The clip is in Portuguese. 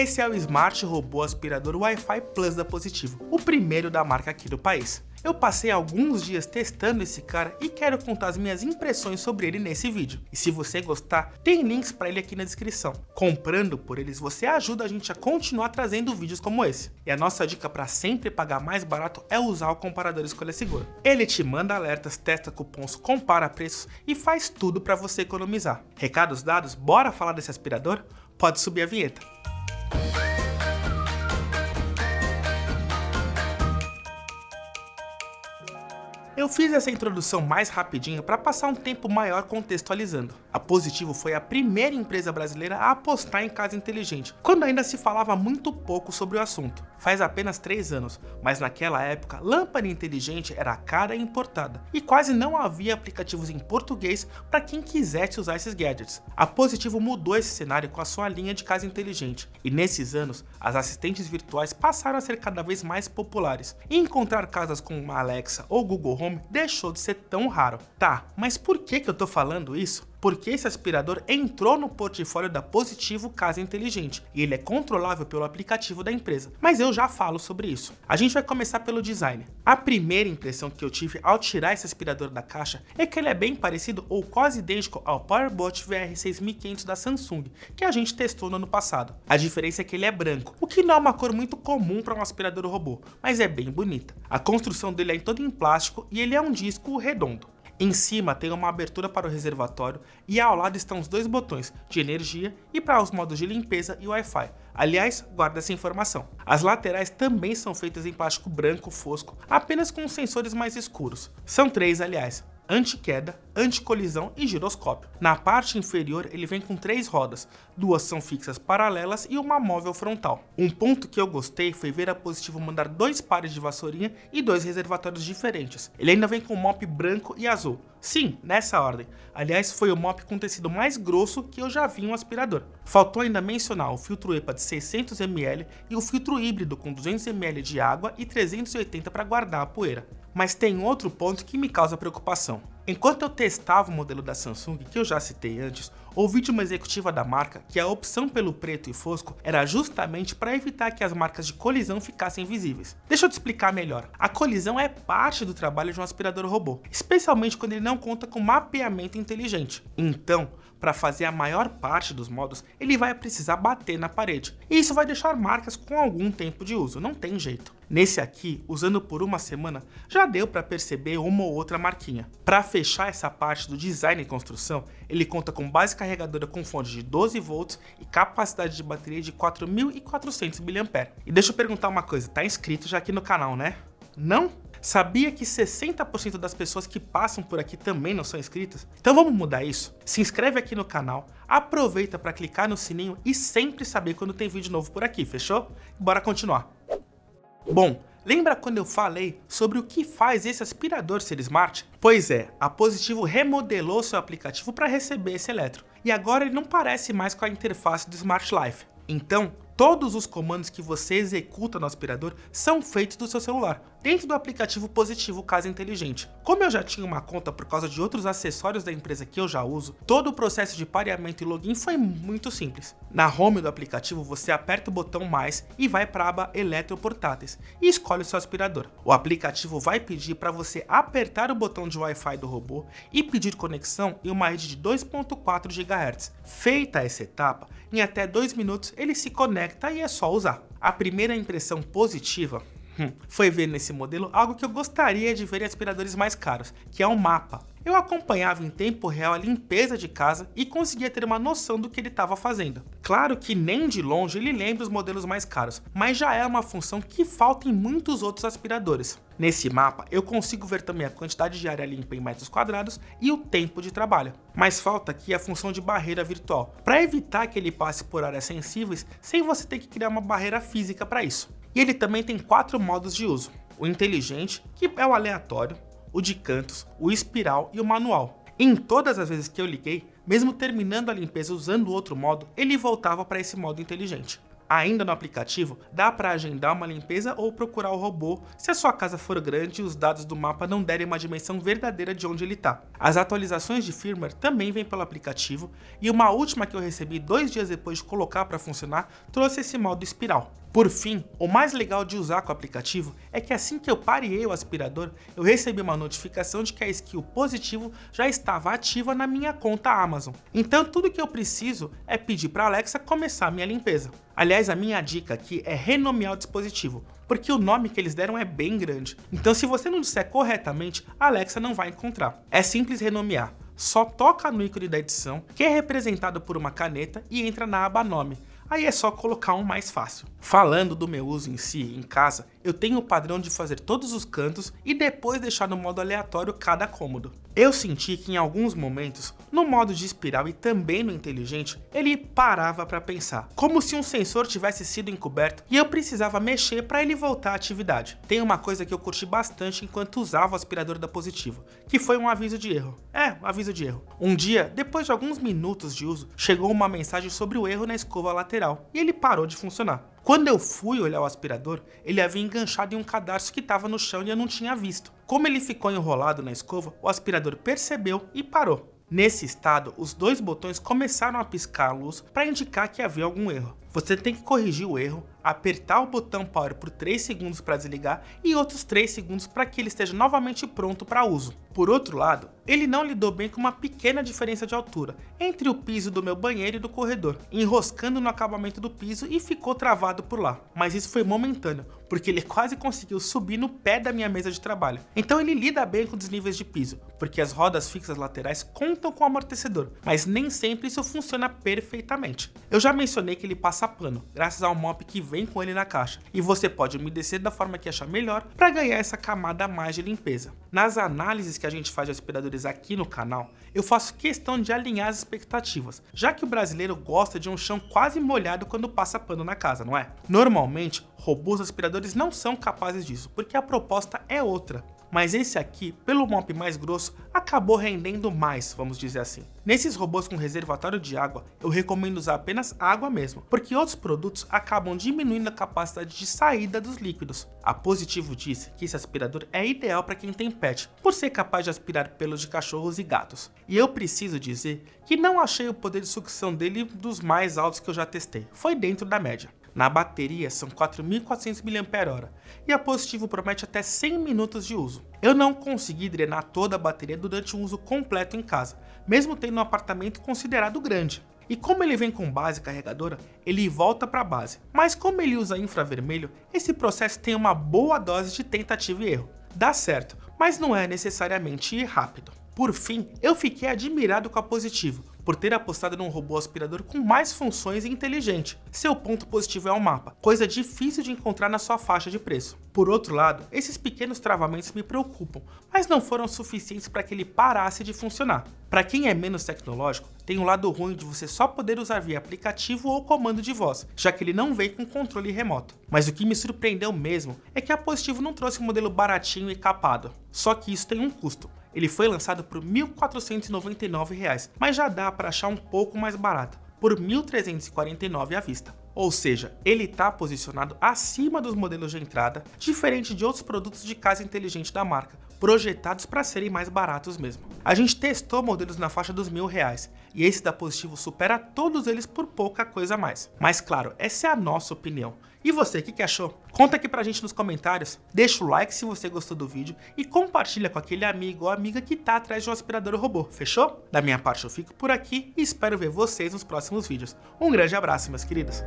Esse é o Smart Robô Aspirador Wi-Fi Plus da Positivo, o primeiro da marca aqui do país. Eu passei alguns dias testando esse cara e quero contar as minhas impressões sobre ele nesse vídeo. E se você gostar, tem links para ele aqui na descrição. Comprando por eles, você ajuda a gente a continuar trazendo vídeos como esse. E a nossa dica para sempre pagar mais barato é usar o comparador escolha Seguro. Ele te manda alertas, testa cupons, compara preços e faz tudo para você economizar. Recados dados, bora falar desse aspirador? Pode subir a vinheta. Eu fiz essa introdução mais rapidinho para passar um tempo maior contextualizando. A Positivo foi a primeira empresa brasileira a apostar em casa inteligente, quando ainda se falava muito pouco sobre o assunto. Faz apenas 3 anos, mas naquela época, lâmpada inteligente era cara e importada, e quase não havia aplicativos em português para quem quisesse usar esses gadgets. A Positivo mudou esse cenário com a sua linha de casa inteligente, e nesses anos, as assistentes virtuais passaram a ser cada vez mais populares, e encontrar casas como uma Alexa ou Google Home deixou de ser tão raro. Tá, mas por que, que eu tô falando isso? porque esse aspirador entrou no portfólio da Positivo Casa Inteligente e ele é controlável pelo aplicativo da empresa, mas eu já falo sobre isso. A gente vai começar pelo design. A primeira impressão que eu tive ao tirar esse aspirador da caixa é que ele é bem parecido ou quase idêntico ao PowerBot VR6500 da Samsung, que a gente testou no ano passado. A diferença é que ele é branco, o que não é uma cor muito comum para um aspirador robô, mas é bem bonita. A construção dele é toda em plástico e ele é um disco redondo. Em cima tem uma abertura para o reservatório e ao lado estão os dois botões de energia e para os modos de limpeza e Wi-Fi. Aliás, guarda essa informação. As laterais também são feitas em plástico branco fosco, apenas com sensores mais escuros. São três, aliás anti queda, anti colisão e giroscópio. Na parte inferior ele vem com três rodas, duas são fixas paralelas e uma móvel frontal. Um ponto que eu gostei foi ver a Positivo mandar dois pares de vassourinha e dois reservatórios diferentes. Ele ainda vem com mop branco e azul. Sim, nessa ordem. Aliás, foi o mop com tecido mais grosso que eu já vi em um aspirador. Faltou ainda mencionar o filtro EPA de 600ml e o filtro híbrido com 200ml de água e 380 para guardar a poeira. Mas tem outro ponto que me causa preocupação. Enquanto eu testava o modelo da Samsung, que eu já citei antes, ouvi de uma executiva da marca que a opção pelo preto e fosco era justamente para evitar que as marcas de colisão ficassem visíveis. Deixa eu te explicar melhor. A colisão é parte do trabalho de um aspirador robô, especialmente quando ele não conta com mapeamento inteligente. Então, para fazer a maior parte dos modos, ele vai precisar bater na parede. E isso vai deixar marcas com algum tempo de uso, não tem jeito. Nesse aqui, usando por uma semana, já deu para perceber uma ou outra marquinha. Para fechar essa parte do design e construção, ele conta com base carregadora com fonte de 12 volts e capacidade de bateria de 4.400 mAh. E deixa eu perguntar uma coisa, tá inscrito já aqui no canal, né? Não? Sabia que 60% das pessoas que passam por aqui também não são inscritas? Então vamos mudar isso? Se inscreve aqui no canal, aproveita para clicar no sininho e sempre saber quando tem vídeo novo por aqui, fechou? Bora continuar. Bom, Lembra quando eu falei sobre o que faz esse aspirador ser smart? Pois é, a Positivo remodelou seu aplicativo para receber esse eletro e agora ele não parece mais com a interface do Smart Life. Então, todos os comandos que você executa no aspirador são feitos do seu celular, dentro do aplicativo positivo Casa Inteligente. Como eu já tinha uma conta por causa de outros acessórios da empresa que eu já uso, todo o processo de pareamento e login foi muito simples. Na home do aplicativo, você aperta o botão mais e vai para a aba Eletroportáteis e escolhe o seu aspirador. O aplicativo vai pedir para você apertar o botão de Wi-Fi do robô e pedir conexão em uma rede de 2.4 GHz. Feita essa etapa, em até 2 minutos ele se conecta e é só usar. A primeira impressão positiva Hum, foi ver nesse modelo algo que eu gostaria de ver em aspiradores mais caros, que é um mapa. Eu acompanhava em tempo real a limpeza de casa e conseguia ter uma noção do que ele estava fazendo. Claro que nem de longe ele lembra os modelos mais caros, mas já é uma função que falta em muitos outros aspiradores. Nesse mapa, eu consigo ver também a quantidade de área limpa em metros quadrados e o tempo de trabalho. Mas falta aqui a função de barreira virtual, para evitar que ele passe por áreas sensíveis sem você ter que criar uma barreira física para isso. E ele também tem quatro modos de uso: o inteligente, que é o aleatório, o de cantos, o espiral e o manual. Em todas as vezes que eu liguei, mesmo terminando a limpeza usando o outro modo, ele voltava para esse modo inteligente. Ainda no aplicativo, dá para agendar uma limpeza ou procurar o robô se a sua casa for grande e os dados do mapa não derem uma dimensão verdadeira de onde ele está. As atualizações de firmware também vêm pelo aplicativo e uma última que eu recebi dois dias depois de colocar para funcionar trouxe esse modo espiral. Por fim, o mais legal de usar com o aplicativo é que assim que eu parei o aspirador, eu recebi uma notificação de que a skill positivo já estava ativa na minha conta Amazon. Então tudo que eu preciso é pedir para Alexa começar a minha limpeza. Aliás, a minha dica aqui é renomear o dispositivo, porque o nome que eles deram é bem grande. Então se você não disser corretamente, a Alexa não vai encontrar. É simples renomear. Só toca no ícone da edição, que é representado por uma caneta, e entra na aba Nome Aí é só colocar um mais fácil. Falando do meu uso em si, em casa, eu tenho o padrão de fazer todos os cantos e depois deixar no modo aleatório cada cômodo. Eu senti que em alguns momentos, no modo de espiral e também no inteligente, ele parava para pensar, como se um sensor tivesse sido encoberto e eu precisava mexer para ele voltar à atividade. Tem uma coisa que eu curti bastante enquanto usava o aspirador da Positivo, que foi um aviso de erro. É, um aviso de erro. Um dia, depois de alguns minutos de uso, chegou uma mensagem sobre o erro na escova lateral geral e ele parou de funcionar. Quando eu fui olhar o aspirador, ele havia enganchado em um cadarço que estava no chão e eu não tinha visto. Como ele ficou enrolado na escova, o aspirador percebeu e parou. Nesse estado, os dois botões começaram a piscar a luz para indicar que havia algum erro. Você tem que corrigir o erro apertar o botão power por 3 segundos para desligar e outros 3 segundos para que ele esteja novamente pronto para uso. Por outro lado, ele não lidou bem com uma pequena diferença de altura entre o piso do meu banheiro e do corredor, enroscando no acabamento do piso e ficou travado por lá. Mas isso foi momentâneo, porque ele quase conseguiu subir no pé da minha mesa de trabalho. Então ele lida bem com desníveis de piso, porque as rodas fixas laterais contam com amortecedor, mas nem sempre isso funciona perfeitamente. Eu já mencionei que ele passa pano, graças ao mop que vem vem com ele na caixa, e você pode umedecer da forma que achar melhor para ganhar essa camada a mais de limpeza. Nas análises que a gente faz de aspiradores aqui no canal, eu faço questão de alinhar as expectativas, já que o brasileiro gosta de um chão quase molhado quando passa pano na casa, não é? Normalmente, robôs aspiradores não são capazes disso, porque a proposta é outra mas esse aqui, pelo mop mais grosso, acabou rendendo mais, vamos dizer assim. Nesses robôs com reservatório de água, eu recomendo usar apenas água mesmo, porque outros produtos acabam diminuindo a capacidade de saída dos líquidos. A Positivo disse que esse aspirador é ideal para quem tem pet, por ser capaz de aspirar pelos de cachorros e gatos. E eu preciso dizer que não achei o poder de sucção dele dos mais altos que eu já testei, foi dentro da média. Na bateria são 4.400 mAh e a Positivo promete até 100 minutos de uso. Eu não consegui drenar toda a bateria durante o uso completo em casa, mesmo tendo um apartamento considerado grande. E como ele vem com base carregadora, ele volta para a base. Mas como ele usa infravermelho, esse processo tem uma boa dose de tentativa e erro. Dá certo, mas não é necessariamente rápido. Por fim, eu fiquei admirado com a Positivo, por ter apostado num robô aspirador com mais funções e inteligente. Seu ponto positivo é o mapa, coisa difícil de encontrar na sua faixa de preço. Por outro lado, esses pequenos travamentos me preocupam, mas não foram suficientes para que ele parasse de funcionar. Para quem é menos tecnológico, tem o um lado ruim de você só poder usar via aplicativo ou comando de voz, já que ele não vem com controle remoto. Mas o que me surpreendeu mesmo é que a Positivo não trouxe um modelo baratinho e capado. Só que isso tem um custo. Ele foi lançado por R$ 1.499, mas já dá para achar um pouco mais barato, por R$ 1.349 à vista. Ou seja, ele está posicionado acima dos modelos de entrada, diferente de outros produtos de casa inteligente da marca, projetados para serem mais baratos mesmo. A gente testou modelos na faixa dos mil reais, e esse da Positivo supera todos eles por pouca coisa a mais. Mas claro, essa é a nossa opinião. E você, o que, que, achou? Conta aqui pra gente nos comentários, deixa o like se você gostou do vídeo e compartilha com aquele amigo ou amiga que tá atrás de um aspirador robô, fechou? Da minha parte eu fico por aqui e espero ver vocês nos próximos vídeos. Um grande abraço, meus queridos!